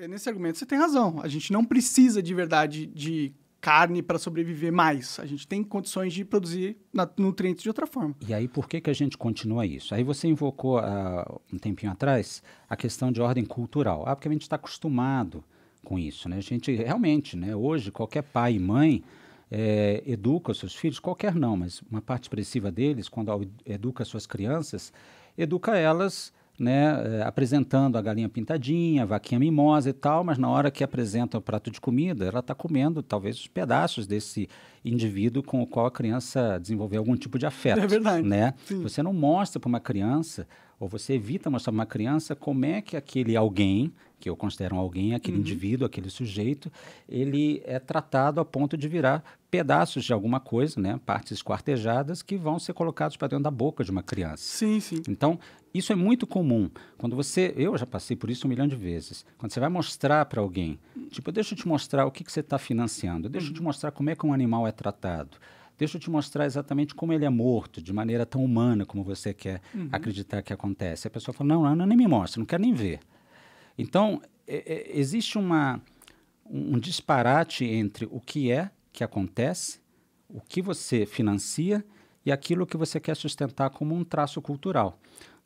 É, nesse argumento você tem razão. A gente não precisa de verdade de carne para sobreviver mais. A gente tem condições de produzir nutrientes de outra forma. E aí, por que, que a gente continua isso? Aí você invocou, uh, um tempinho atrás, a questão de ordem cultural. Ah, porque a gente está acostumado com isso, né? A gente realmente, né? Hoje, qualquer pai e mãe é, educa os seus filhos, qualquer não, mas uma parte expressiva deles, quando educa suas crianças, educa elas né, eh, apresentando a galinha pintadinha, a vaquinha mimosa e tal, mas na hora que apresenta o prato de comida, ela está comendo talvez os pedaços desse indivíduo com o qual a criança desenvolveu algum tipo de afeto. É verdade. Né? Você não mostra para uma criança, ou você evita mostrar para uma criança como é que aquele alguém, que eu considero um alguém, aquele uhum. indivíduo, aquele sujeito, ele é tratado a ponto de virar pedaços de alguma coisa, né? partes esquartejadas, que vão ser colocados para dentro da boca de uma criança. Sim, sim. Então, isso é muito comum. Quando você. Eu já passei por isso um milhão de vezes. Quando você vai mostrar para alguém, tipo, deixa eu te mostrar o que, que você está financiando, deixa eu uhum. te mostrar como é que um animal é tratado. Deixa eu te mostrar exatamente como ele é morto, de maneira tão humana como você quer uhum. acreditar que acontece. A pessoa fala: não, não, não, nem me mostra, não quero nem ver. Então, é, é, existe uma, um disparate entre o que é que acontece, o que você financia e aquilo que você quer sustentar como um traço cultural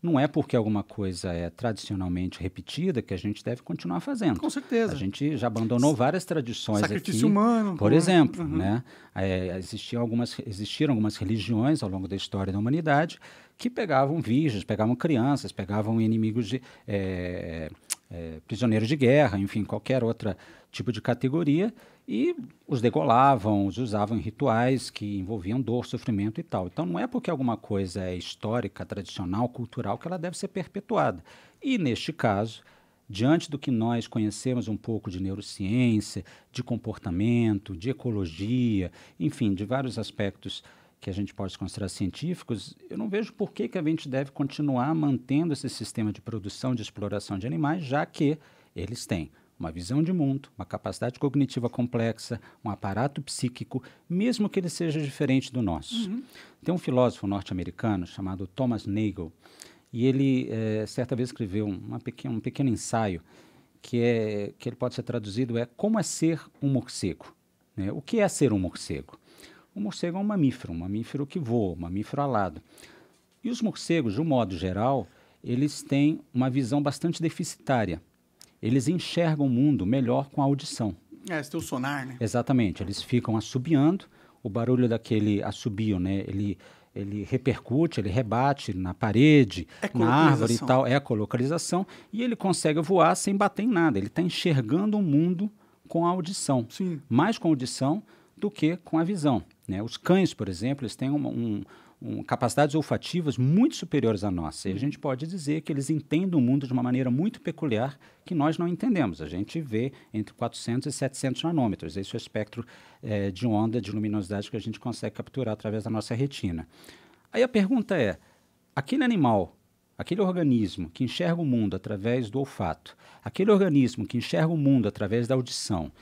não é porque alguma coisa é tradicionalmente repetida que a gente deve continuar fazendo. Com certeza. A gente já abandonou várias tradições Sacrifício aqui, humano. Por né? exemplo, uhum. né? É, existiam, algumas, existiram algumas religiões ao longo da história da humanidade que pegavam virgens, pegavam crianças, pegavam inimigos de... É, é, prisioneiros de guerra, enfim, qualquer outra tipo de categoria, e os degolavam, os usavam em rituais que envolviam dor, sofrimento e tal. Então não é porque alguma coisa é histórica, tradicional, cultural, que ela deve ser perpetuada. E neste caso, diante do que nós conhecemos um pouco de neurociência, de comportamento, de ecologia, enfim, de vários aspectos que a gente pode considerar científicos, eu não vejo por que, que a gente deve continuar mantendo esse sistema de produção de exploração de animais, já que eles têm uma visão de mundo, uma capacidade cognitiva complexa, um aparato psíquico, mesmo que ele seja diferente do nosso. Uhum. Tem um filósofo norte-americano chamado Thomas Nagel, e ele, é, certa vez, escreveu uma pequeno, um pequeno ensaio que, é, que ele pode ser traduzido é Como é ser um morcego? Né? O que é ser um morcego? O morcego é um mamífero, um mamífero que voa, um mamífero alado. E os morcegos, de um modo geral, eles têm uma visão bastante deficitária eles enxergam o mundo melhor com a audição. É, tem o sonar, né? Exatamente, eles ficam assobiando, o barulho daquele assobio, né, ele, ele repercute, ele rebate na parede, é na árvore e tal, é a colocalização, e ele consegue voar sem bater em nada, ele está enxergando o mundo com a audição, Sim. mais com a audição do que com a visão. Né? Os cães, por exemplo, eles têm um, um, capacidades olfativas muito superiores à nossa. E a gente pode dizer que eles entendem o mundo de uma maneira muito peculiar que nós não entendemos. A gente vê entre 400 e 700 nanômetros. Esse é o espectro é, de onda, de luminosidade que a gente consegue capturar através da nossa retina. Aí a pergunta é: aquele animal aquele organismo que enxerga o mundo através do olfato, aquele organismo que enxerga o mundo através da audição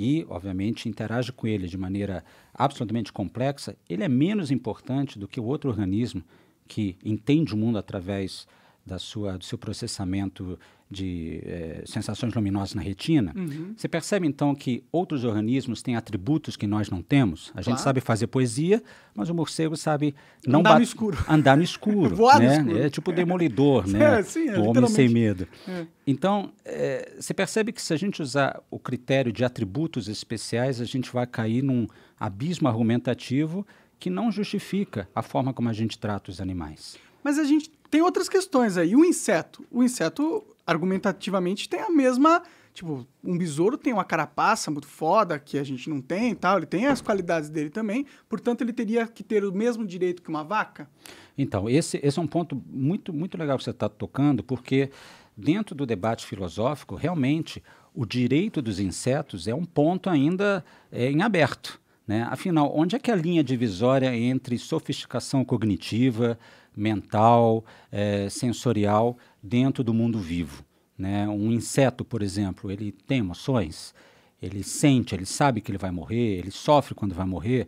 e, obviamente, interage com ele de maneira absolutamente complexa, ele é menos importante do que o outro organismo que entende o mundo através da sua, do seu processamento de é, sensações luminosas na retina, uhum. você percebe então que outros organismos têm atributos que nós não temos. A claro. gente sabe fazer poesia, mas o morcego sabe não andar no escuro, andar no escuro, Voar né? Escuro. É tipo demolidor, né? É, sim, é, o homem sem medo. É. Então eh, você percebe que se a gente usar o critério de atributos especiais, a gente vai cair num abismo argumentativo que não justifica a forma como a gente trata os animais. Mas a gente tem outras questões aí. O inseto. O inseto, argumentativamente, tem a mesma. Tipo, um besouro tem uma carapaça muito foda que a gente não tem e tal. Ele tem as qualidades dele também. Portanto, ele teria que ter o mesmo direito que uma vaca? Então, esse, esse é um ponto muito, muito legal que você está tocando, porque dentro do debate filosófico, realmente, o direito dos insetos é um ponto ainda é, em aberto. Né? Afinal, onde é que é a linha divisória entre sofisticação cognitiva, mental, é, sensorial dentro do mundo vivo. Né? Um inseto, por exemplo, ele tem emoções, ele sente, ele sabe que ele vai morrer, ele sofre quando vai morrer.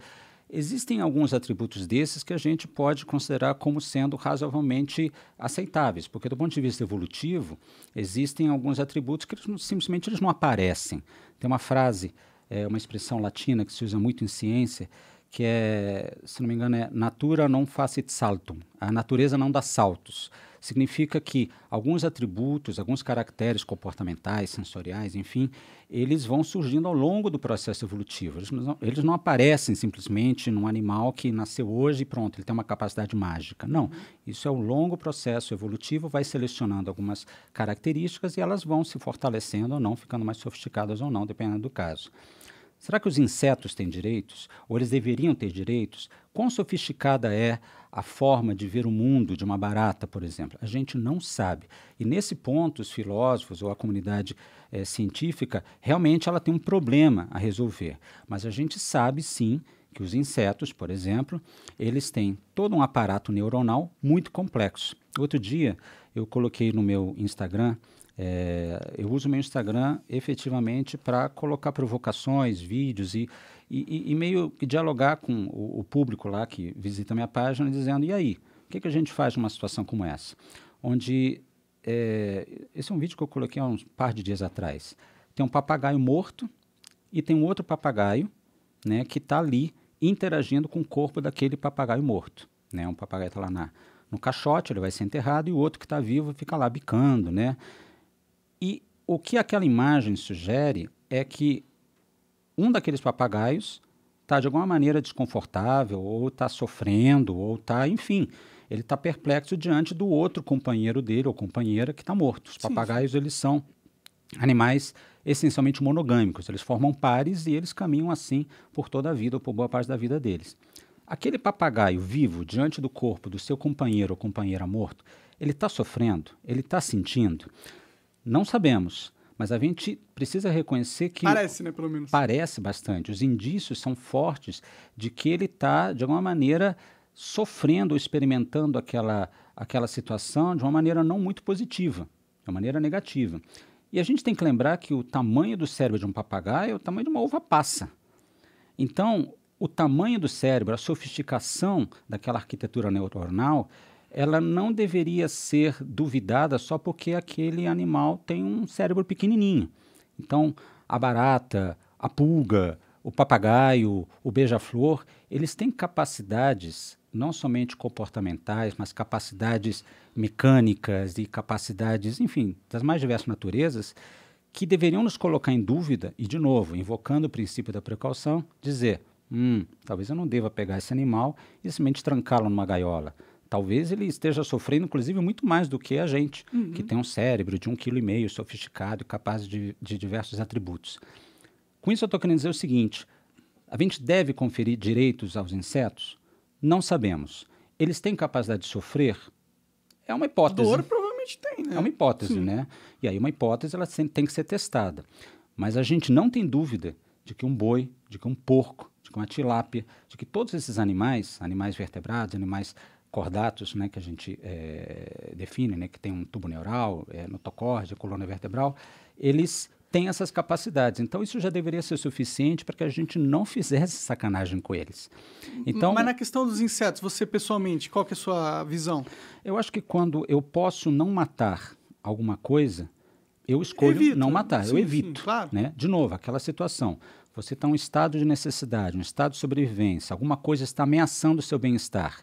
Existem alguns atributos desses que a gente pode considerar como sendo razoavelmente aceitáveis, porque do ponto de vista evolutivo, existem alguns atributos que eles não, simplesmente eles não aparecem. Tem uma frase, é, uma expressão latina que se usa muito em ciência, que é, se não me engano, é Natura non facit saltum. A natureza não dá saltos. Significa que alguns atributos, alguns caracteres comportamentais, sensoriais, enfim, eles vão surgindo ao longo do processo evolutivo. Eles não, eles não aparecem simplesmente num animal que nasceu hoje e pronto, ele tem uma capacidade mágica. Não. Isso é um longo processo evolutivo, vai selecionando algumas características e elas vão se fortalecendo ou não, ficando mais sofisticadas ou não, dependendo do caso. Será que os insetos têm direitos? Ou eles deveriam ter direitos? Quão sofisticada é a forma de ver o mundo de uma barata, por exemplo? A gente não sabe. E nesse ponto, os filósofos ou a comunidade é, científica realmente ela tem um problema a resolver. Mas a gente sabe sim que os insetos, por exemplo, eles têm todo um aparato neuronal muito complexo. Outro dia eu coloquei no meu Instagram é, eu uso meu Instagram efetivamente para colocar provocações, vídeos e, e, e meio que dialogar com o, o, público lá que visita minha página, dizendo: e aí, o que, que a gente faz numa situação como essa? Onde. É, esse é um vídeo que eu coloquei há uns par de dias atrás. Tem um papagaio morto e tem um outro papagaio né, que está ali interagindo com o corpo daquele papagaio morto. Né? Um papagaio está lá na, no caixote, ele vai ser enterrado, e o outro que está vivo fica lá bicando, né? E o que aquela imagem sugere é que um daqueles papagaios está de alguma maneira desconfortável, ou está sofrendo, ou está, enfim, ele está perplexo diante do outro companheiro dele ou companheira que está morto. Os papagaios, sim, eles são animais essencialmente monogâmicos, eles formam pares e eles caminham assim por toda a vida ou por boa parte da vida deles. Aquele papagaio vivo diante do corpo do seu companheiro ou companheira morto, ele está sofrendo, ele está sentindo. Não sabemos, mas a gente precisa reconhecer que. Parece, né, pelo menos. Parece bastante. Os indícios são fortes de que ele está, de alguma maneira, sofrendo ou experimentando aquela, aquela situação de uma maneira não muito positiva, de uma maneira negativa. E a gente tem que lembrar que o tamanho do cérebro de um papagaio é o tamanho de uma uva passa. Então, o tamanho do cérebro, a sofisticação daquela arquitetura neuronal ela não deveria ser duvidada só porque aquele animal tem um cérebro pequenininho. Então, a barata, a pulga, o papagaio, o beija-flor, eles têm capacidades não somente comportamentais, mas capacidades mecânicas e capacidades, enfim, das mais diversas naturezas, que deveriam nos colocar em dúvida e, de novo, invocando o princípio da precaução, dizer: hum, talvez eu não deva pegar esse animal e simplesmente trancá-lo numa gaiola talvez ele esteja sofrendo, inclusive, muito mais do que a gente, uhum. que tem um cérebro de um quilo e meio, sofisticado, capaz de, de diversos atributos. Com isso, eu estou querendo dizer o seguinte: a gente deve conferir direitos aos insetos? Não sabemos. Eles têm capacidade de sofrer? É uma hipótese. Dor provavelmente tem, né? É uma hipótese, Sim. né? E aí uma hipótese ela tem que ser testada. Mas a gente não tem dúvida de que um boi, de que um porco, de que uma tilápia, de que todos esses animais, animais vertebrados, animais cordatos, né, que a gente é, define, né, que tem um tubo neural, é, eh, notocórdia, coluna vertebral, eles têm essas capacidades. Então, isso já deveria ser suficiente para que a gente não fizesse sacanagem com eles. Então, Mas na questão dos insetos, você pessoalmente, qual que é a sua visão? Eu acho que quando eu posso não matar alguma coisa, eu escolho evito. não matar, sim, eu evito. Sim, claro. né? De novo, aquela situação. Você está em um estado de necessidade, um estado de sobrevivência, alguma coisa está ameaçando o seu bem-estar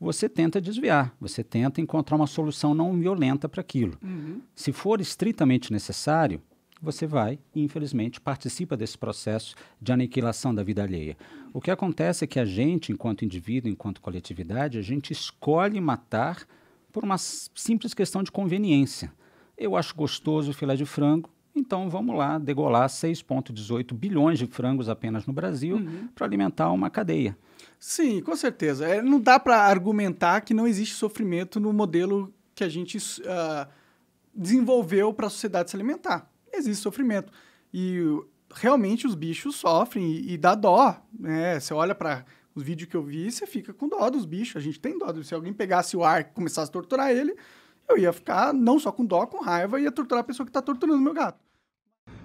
você tenta desviar, você tenta encontrar uma solução não violenta para aquilo. Uhum. Se for estritamente necessário, você vai, infelizmente, participa desse processo de aniquilação da vida alheia. O que acontece é que a gente, enquanto indivíduo, enquanto coletividade, a gente escolhe matar por uma simples questão de conveniência. Eu acho gostoso o filé de frango, então vamos lá degolar 6,18 bilhões de frangos apenas no Brasil uhum. para alimentar uma cadeia. Sim, com certeza. É, não dá para argumentar que não existe sofrimento no modelo que a gente uh, desenvolveu para a sociedade se alimentar. Existe sofrimento. E realmente os bichos sofrem e, e dá dó. Né? Você olha para os vídeos que eu vi, você fica com dó dos bichos. A gente tem dó. Se alguém pegasse o ar e começasse a torturar ele, eu ia ficar não só com dó, com raiva, ia torturar a pessoa que está torturando meu gato.